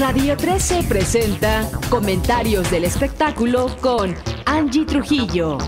Radio 13 presenta Comentarios del espectáculo con Angie Trujillo.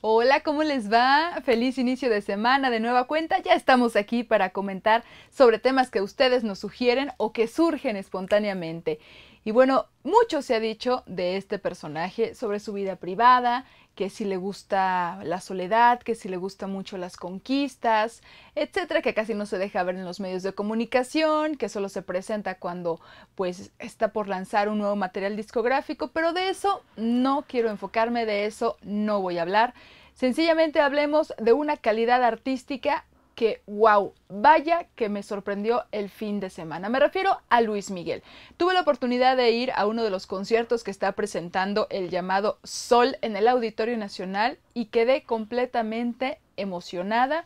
Hola, ¿cómo les va? Feliz inicio de semana de nueva cuenta. Ya estamos aquí para comentar sobre temas que ustedes nos sugieren o que surgen espontáneamente. Y bueno, mucho se ha dicho de este personaje sobre su vida privada, que si le gusta la soledad, que si le gusta mucho las conquistas, etcétera, que casi no se deja ver en los medios de comunicación, que solo se presenta cuando pues está por lanzar un nuevo material discográfico, pero de eso no quiero enfocarme, de eso no voy a hablar. Sencillamente hablemos de una calidad artística que, wow, vaya que me sorprendió el fin de semana. Me refiero a Luis Miguel. Tuve la oportunidad de ir a uno de los conciertos que está presentando el llamado Sol en el Auditorio Nacional y quedé completamente emocionada,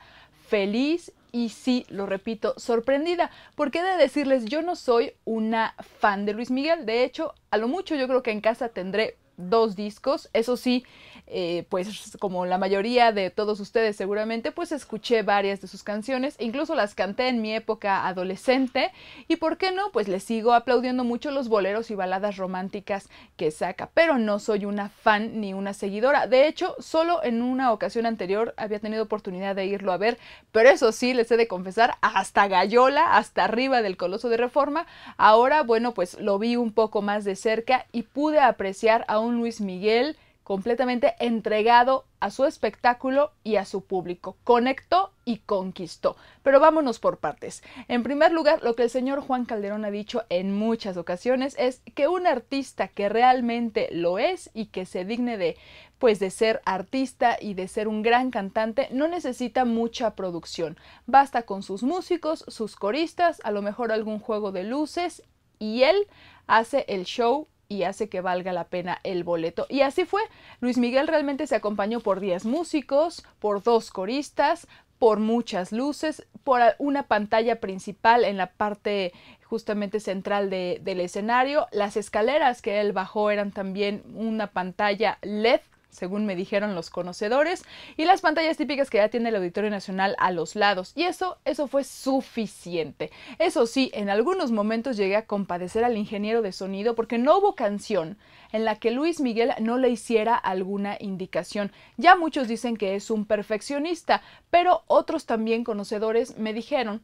feliz y sí, lo repito, sorprendida, porque he de decirles, yo no soy una fan de Luis Miguel, de hecho, a lo mucho yo creo que en casa tendré dos discos. Eso sí, eh, pues como la mayoría de todos ustedes seguramente, pues escuché varias de sus canciones, e incluso las canté en mi época adolescente. Y por qué no, pues le sigo aplaudiendo mucho los boleros y baladas románticas que saca, pero no soy una fan ni una seguidora. De hecho, solo en una ocasión anterior había tenido oportunidad de irlo a ver, pero eso sí, les he de confesar, hasta Gallola, hasta arriba del Coloso de Reforma. Ahora, bueno, pues lo vi un poco más de cerca y pude apreciar a un Luis Miguel completamente entregado a su espectáculo y a su público. Conectó y conquistó. Pero vámonos por partes. En primer lugar, lo que el señor Juan Calderón ha dicho en muchas ocasiones es que un artista que realmente lo es y que se digne de pues de ser artista y de ser un gran cantante no necesita mucha producción. Basta con sus músicos, sus coristas, a lo mejor algún juego de luces y él hace el show y hace que valga la pena el boleto. Y así fue. Luis Miguel realmente se acompañó por 10 músicos, por dos coristas, por muchas luces, por una pantalla principal en la parte justamente central del escenario. Las escaleras que él bajó eran también una pantalla LED según me dijeron los conocedores, y las pantallas típicas que ya tiene el Auditorio Nacional a los lados. Y eso, eso fue suficiente. Eso sí, en algunos momentos llegué a compadecer al ingeniero de sonido porque no hubo canción en la que Luis Miguel no le hiciera alguna indicación. Ya muchos dicen que es un perfeccionista, pero otros también conocedores me dijeron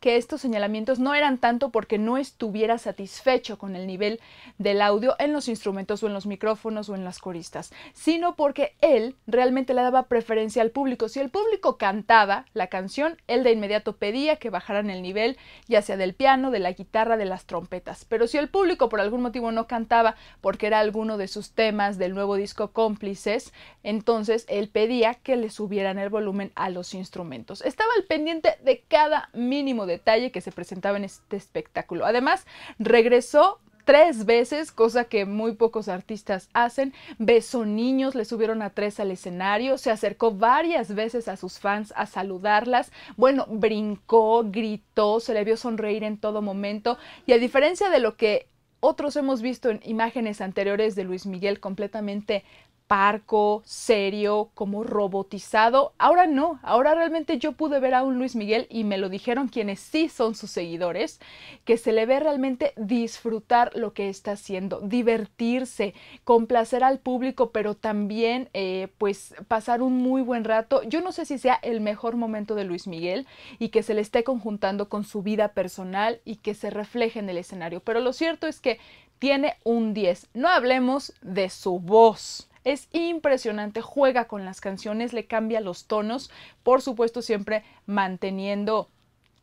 que estos señalamientos no eran tanto porque no estuviera satisfecho con el nivel del audio en los instrumentos o en los micrófonos o en las coristas, sino porque él realmente le daba preferencia al público. Si el público cantaba la canción, él de inmediato pedía que bajaran el nivel, ya sea del piano, de la guitarra, de las trompetas. Pero si el público por algún motivo no cantaba porque era alguno de sus temas del nuevo disco Cómplices, entonces él pedía que le subieran el volumen a los instrumentos. Estaba al pendiente de cada mínimo detalle que se presentaba en este espectáculo. Además, regresó tres veces, cosa que muy pocos artistas hacen. Besó niños, le subieron a tres al escenario, se acercó varias veces a sus fans a saludarlas. Bueno, brincó, gritó, se le vio sonreír en todo momento y a diferencia de lo que otros hemos visto en imágenes anteriores de Luis Miguel completamente parco, serio, como robotizado. Ahora no, ahora realmente yo pude ver a un Luis Miguel y me lo dijeron quienes sí son sus seguidores, que se le ve realmente disfrutar lo que está haciendo, divertirse, complacer al público, pero también eh, pues pasar un muy buen rato. Yo no sé si sea el mejor momento de Luis Miguel y que se le esté conjuntando con su vida personal y que se refleje en el escenario, pero lo cierto es que tiene un 10. No hablemos de su voz. Es impresionante, juega con las canciones, le cambia los tonos, por supuesto siempre manteniendo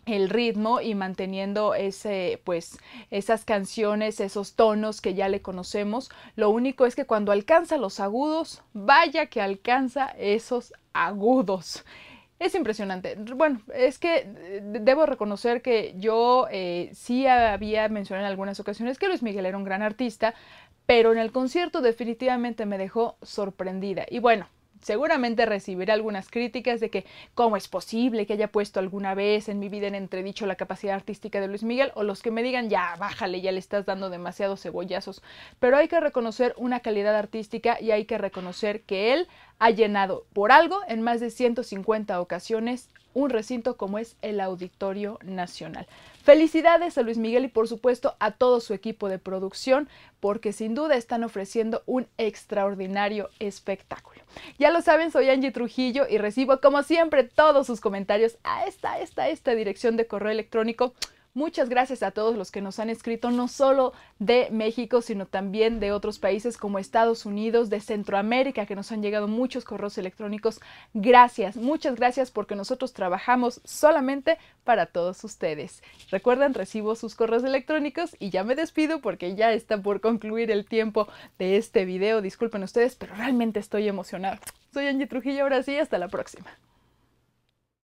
el ritmo y manteniendo ese pues esas canciones, esos tonos que ya le conocemos. Lo único es que cuando alcanza los agudos, vaya que alcanza esos agudos. Es impresionante. Bueno, es que eh, debo reconocer que yo eh, sí había mencionado en algunas ocasiones que Luis Miguel era un gran artista, pero en el concierto definitivamente me dejó sorprendida. Y bueno, seguramente recibiré algunas críticas de que cómo es posible que haya puesto alguna vez en mi vida en entredicho la capacidad artística de Luis Miguel o los que me digan ya bájale, ya le estás dando demasiados cebollazos, pero hay que reconocer una calidad artística y hay que reconocer que él ha llenado por algo en más de 150 ocasiones un recinto como es el Auditorio Nacional. Felicidades a Luis Miguel y por supuesto a todo su equipo de producción porque sin duda están ofreciendo un extraordinario espectáculo. Ya lo saben, soy Angie Trujillo y recibo como siempre todos sus comentarios a esta, esta, esta dirección de correo electrónico Muchas gracias a todos los que nos han escrito, no solo de México, sino también de otros países como Estados Unidos, de Centroamérica, que nos han llegado muchos correos electrónicos. Gracias, muchas gracias porque nosotros trabajamos solamente para todos ustedes. Recuerden, recibo sus correos electrónicos y ya me despido porque ya está por concluir el tiempo de este video. Disculpen ustedes, pero realmente estoy emocionada. Soy Angie Trujillo, ahora sí, hasta la próxima.